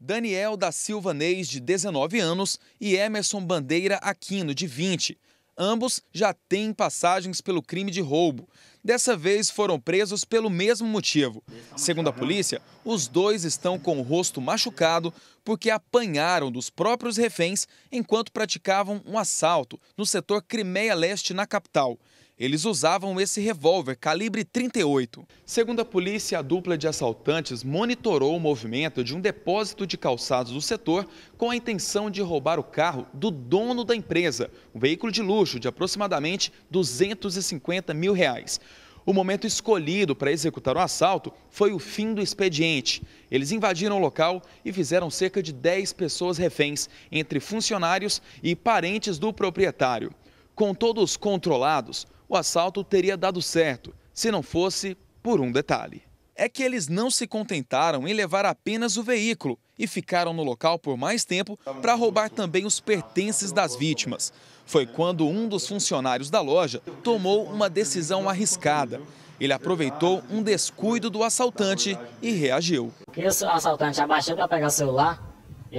Daniel da Silva Neis, de 19 anos, e Emerson Bandeira Aquino, de 20. Ambos já têm passagens pelo crime de roubo. Dessa vez foram presos pelo mesmo motivo. Segundo a polícia, os dois estão com o rosto machucado porque apanharam dos próprios reféns enquanto praticavam um assalto no setor Crimeia Leste, na capital. Eles usavam esse revólver calibre 38. Segundo a polícia, a dupla de assaltantes monitorou o movimento de um depósito de calçados do setor com a intenção de roubar o carro do dono da empresa, um veículo de luxo de aproximadamente 250 mil reais. O momento escolhido para executar o assalto foi o fim do expediente. Eles invadiram o local e fizeram cerca de 10 pessoas reféns, entre funcionários e parentes do proprietário. Com todos controlados, o assalto teria dado certo, se não fosse por um detalhe. É que eles não se contentaram em levar apenas o veículo e ficaram no local por mais tempo para roubar também os pertences das vítimas. Foi quando um dos funcionários da loja tomou uma decisão arriscada. Ele aproveitou um descuido do assaltante e reagiu. o assaltante abaixou para pegar o celular,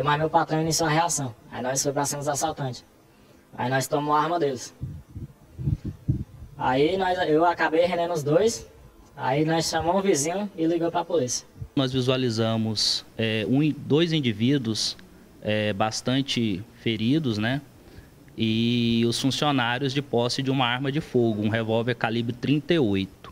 mas meu patrão iniciou a reação. Aí nós foi para cima dos assaltantes. Aí nós tomamos a arma deles. Aí nós, eu acabei rendendo os dois, aí nós chamamos o vizinho e ligou para a polícia. Nós visualizamos é, um, dois indivíduos é, bastante feridos, né? E os funcionários de posse de uma arma de fogo, um revólver calibre 38.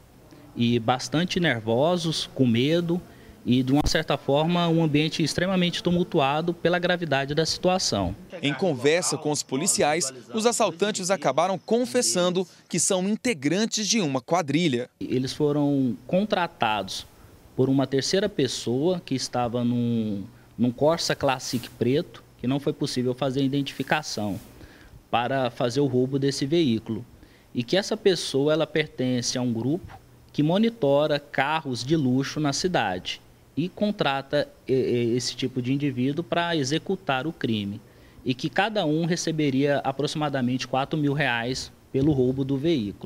E bastante nervosos, com medo e, de uma certa forma, um ambiente extremamente tumultuado pela gravidade da situação. Em conversa com os policiais, os assaltantes acabaram confessando que são integrantes de uma quadrilha. Eles foram contratados por uma terceira pessoa que estava num, num Corsa Classic preto, que não foi possível fazer a identificação para fazer o roubo desse veículo. E que essa pessoa ela pertence a um grupo que monitora carros de luxo na cidade e contrata esse tipo de indivíduo para executar o crime e que cada um receberia aproximadamente 4 mil reais pelo roubo do veículo.